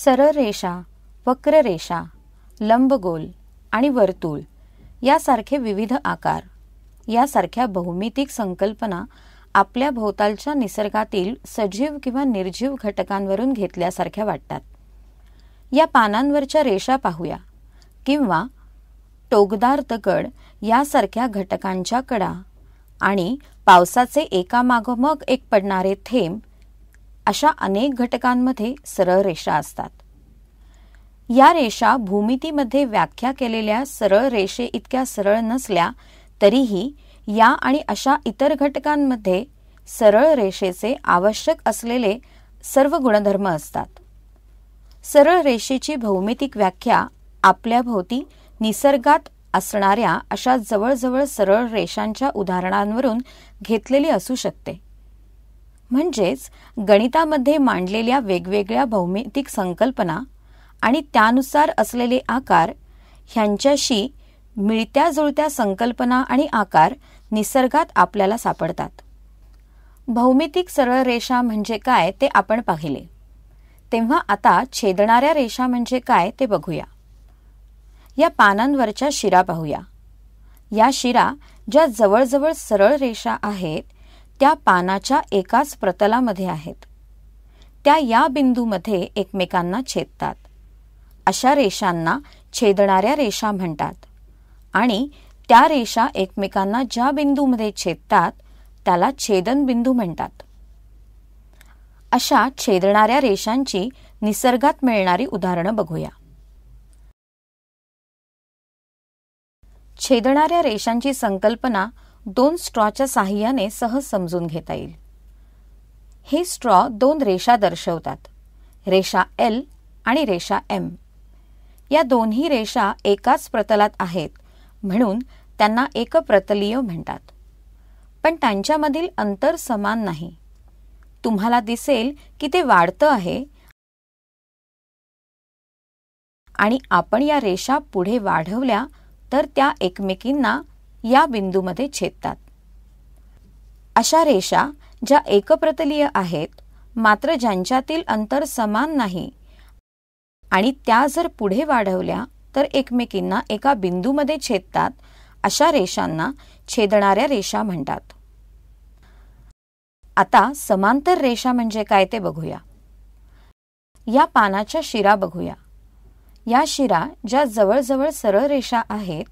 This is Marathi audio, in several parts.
सरळ रेषा वक्र रेषा लंबगोल आणि वर्तुळ यासारखे विविध आकार यासारख्या भौमितिक संकल्पना आपल्या भोवतालच्या निसर्गातील सजीव किंवा निर्जीव घटकांवरून घेतल्यासारख्या वाटतात या पानांवरच्या रेषा पाहूया किंवा टोकदार दगड यासारख्या घटकांच्या कडा आणि पावसाचे मग एक पडणारे थेंब अशा अनेक घटकांमध्ये सरळ रेषा असतात या रेषा भूमितीमध्ये व्याख्या केलेल्या सरळ रेषे इतक्या सरळ नसल्या तरीही या आणि अशा इतर घटकांमध्ये सरळ रेषेचे आवश्यक असलेले सर्व गुणधर्म असतात सरळ रेषेची भौमितिक व्याख्या आपल्याभोवती निसर्गात असणाऱ्या अशा जवळजवळ सरळ रेषांच्या उदाहरणांवरून घेतलेली असू शकते म्हणजेच गणितामध्ये मांडलेल्या वेगवेगळ्या भौमितिक संकल्पना आणि त्यानुसार असलेले आकार ह्यांच्याशी मिळत्या जुळत्या संकल्पना आणि आकार निसर्गात आपल्याला सापडतात भौमितिक सरळ रेषा म्हणजे काय ते आपण पाहिले तेव्हा आता छेदणाऱ्या रेषा म्हणजे काय ते बघूया या पानांवरच्या शिरा पाहूया या शिरा ज्या जवळजवळ सरळ रेषा आहेत त्या पानाच्या एकाच प्रतलामध्ये आहेत त्या या बिंदूमध्ये एकमेकांना छेदतात अशा रेषांना छेदणाऱ्या रेषा म्हणतात आणि त्या रेषा एकमेकांना ज्या बिंदूमध्ये छेदतात त्याला बिंदू म्हणतात अशा छेदणाऱ्या रेषांची निसर्गात मिळणारी उदाहरणं बघूया छेदणाऱ्या रेषांची संकल्पना दोन स्ट्रॉच्या साहाय्याने सहज समजून घेता येईल हे स्ट्रॉ दोन रेषा दर्शवतात रेषा एल आणि रेषा एम या दोन्ही रेषा एकाच प्रतलात आहेत म्हणून त्यांना एकप्रतलीय म्हणतात पण त्यांच्यामधील अंतर समान नाही तुम्हाला दिसेल की ते वाढतं आहे आणि आपण या रेषा पुढे वाढवल्या तर त्या एकमेकींना या बिंदूमध्ये छेदतात अशा रेषा ज्या एकप्रतलीय आहेत मात्र ज्यांच्यातील अंतर समान नाही आणि त्या जर पुढे वाढवल्या तर एकमेकींना एका बिंदूमध्ये छेदतात अशा रेषांना छेदणाऱ्या रेषा म्हणतात आता समांतर रेषा म्हणजे काय ते बघूया या पानाच्या शिरा बघूया या शिरा ज्या जवळजवळ सरळ रेषा आहेत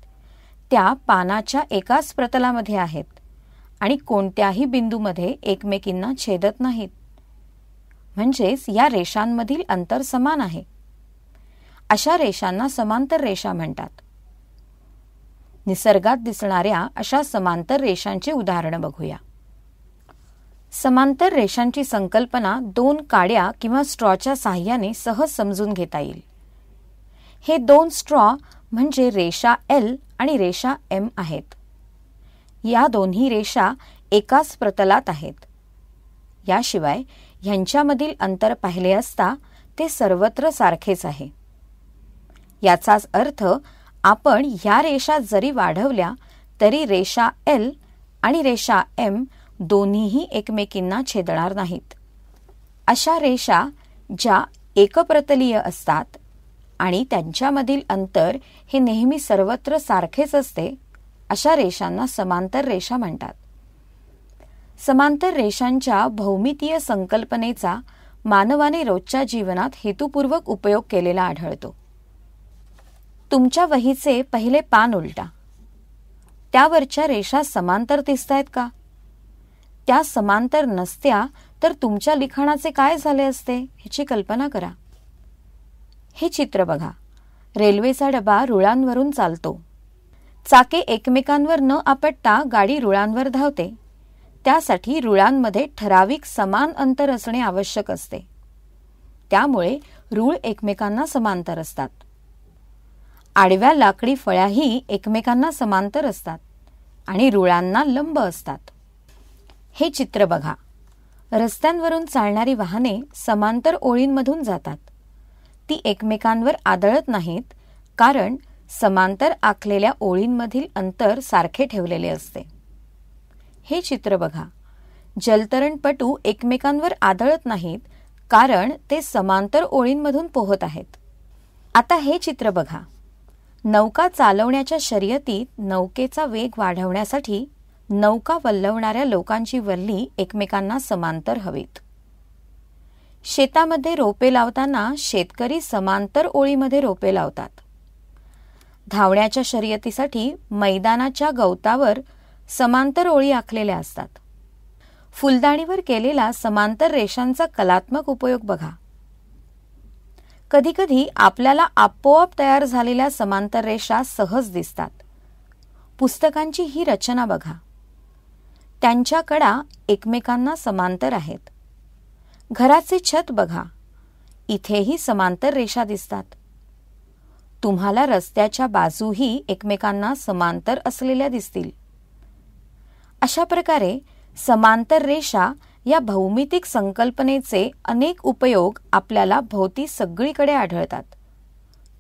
त्या पानाच्या एकाच प्रतलामध्ये आहेत आणि कोणत्याही बिंदूमध्ये एकमेकींना छेदत नाहीत म्हणजेच या रेषांमधील अंतर समान आहे अशा रेषांना समांतर रेषा म्हणतात निसर्गात दिसणाऱ्या अशा समांतर रेषांचे उदाहरणं बघूया समांतर रेषांची संकल्पना दोन काड्या किंवा स्ट्रॉच्या साह्याने सहज समजून घेता येईल हे दोन स्ट्रॉ म्हणजे रेषा एल आणि रेषा एम आहेत या दोन्ही रेषा एकाच प्रतलात आहेत याशिवाय ह्यांच्यामधील अंतर पाहिले असता ते सर्वत्र सारखेच आहे याचाच अर्थ आपण ह्या रेषा जरी वाढवल्या तरी रेषा एल आणि रेषा एम दोन्हीही एकमेकींना छेदणार नाहीत अशा रेषा ज्या एकप्रतलीय असतात आणि त्यांच्यामधील अंतर हे नेहमी सर्वत्र सारखेच असते अशा रेषांना समांतर रेषा म्हणतात समांतर रेषांच्या भौमितीय संकल्पनेचा मानवाने रोजच्या जीवनात हेतुपूर्वक उपयोग केलेला आढळतो तुमच्या वहीचे पहिले पान उलटा त्यावरच्या रेषा समांतर दिसत आहेत का त्या समांतर नसत्या तर तुमच्या लिखाणाचे काय झाले असते ह्याची कल्पना करा हे चित्र बघा रेल्वेचा डबा रुळांवरून चालतो चाके एकमेकांवर न आपटता गाडी रुळांवर धावते त्यासाठी रुळांमध्ये ठराविक समान अंतर असणे आवश्यक असते त्यामुळे रूळ एकमेकांना समांतर असतात आडव्या लाकडी फळ्याही एकमेकांना समांतर असतात आणि रुळांना लंब असतात हे चित्र बघा रस्त्यांवरून चालणारी वाहने समांतर ओळींमधून जातात ती एकमेकांवर आदळत नाहीत कारण समांतर आखलेल्या ओळींमधील अंतर सारखे ठेवलेले असते हे चित्र बघा जलतरणपटू एकमेकांवर आदळत नाहीत कारण ते समांतर ओळींमधून पोहत आहेत आता हे चित्र बघा नौका चालवण्याच्या शर्यतीत नौकेचा वेग वाढवण्यासाठी नौका वल्लवणाऱ्या लोकांची वल्ली एकमेकांना समांतर हवीत शेतामध्ये रोपे लावताना शेतकरी समांतर ओळीमध्ये रोपे लावतात धावण्याच्या शर्यतीसाठी मैदानाच्या गवतावर समांतर ओळी आखलेल्या असतात फुलदाणीवर केलेला समांतर रेषांचा कलात्मक उपयोग बघा कधीकधी आपल्याला आपोआप तयार झालेल्या समांतर रेषा सहज दिसतात पुस्तकांची ही रचना बघा त्यांच्या कडा एकमेकांना समांतर आहेत घराचे छत बघा इथेही समांतर रेषा दिसतात तुम्हाला रस्त्याच्या बाजूही एकमेकांना समांतर असलेल्या दिसतील अशा प्रकारे समांतर रेषा या भौमितिक संकल्पनेचे अनेक उपयोग आपल्याला भोवती सगळीकडे आढळतात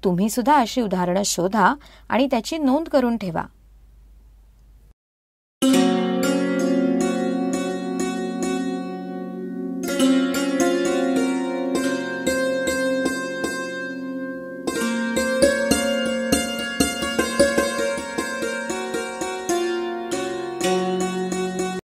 तुम्ही सुद्धा अशी उदाहरणं शोधा आणि त्याची नोंद करून ठेवा